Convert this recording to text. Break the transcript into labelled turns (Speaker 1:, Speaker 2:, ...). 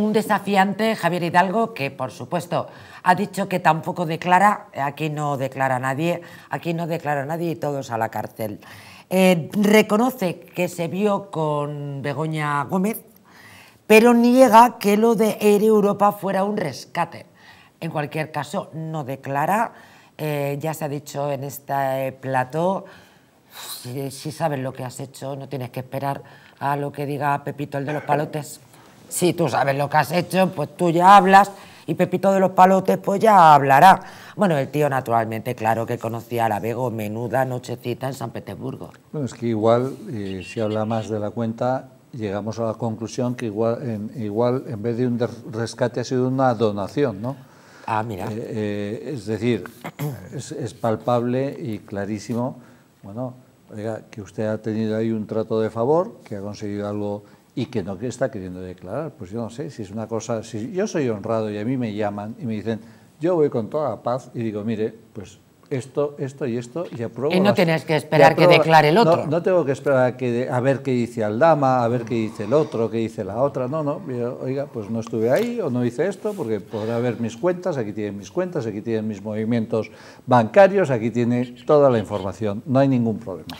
Speaker 1: Un desafiante, Javier Hidalgo, que por supuesto ha dicho que tampoco declara, aquí no declara nadie, aquí no declara nadie y todos a la cárcel. Eh, reconoce que se vio con Begoña Gómez, pero niega que lo de Europa fuera un rescate. En cualquier caso, no declara, eh, ya se ha dicho en este plató, si, si sabes lo que has hecho, no tienes que esperar a lo que diga Pepito el de los palotes si tú sabes lo que has hecho, pues tú ya hablas y Pepito de los Palotes pues ya hablará. Bueno, el tío naturalmente, claro que conocía a la Vego menuda nochecita en San Petersburgo.
Speaker 2: Bueno, es que igual, eh, si habla más de la cuenta, llegamos a la conclusión que igual en, igual, en vez de un rescate ha sido una donación, ¿no? Ah, mira. Eh, eh, es decir, es, palpable y clarísimo, bueno, que usted ha tenido ahí un trato de favor, que ha conseguido algo y que no está queriendo declarar. Pues yo no sé si es una cosa, si yo soy honrado y a mí me llaman y me dicen, yo voy con toda la paz y digo, mire, pues esto, esto y esto y apruebo. Y no tienes que esperar que declare el otro. No, no tengo que esperar a, que, a ver qué dice dama, a ver qué dice el otro, qué dice la otra. No, no, oiga, pues no estuve ahí o no hice esto porque podrá ver mis cuentas, aquí tienen mis cuentas, aquí tienen mis movimientos bancarios, aquí tiene toda la información. No hay ningún problema.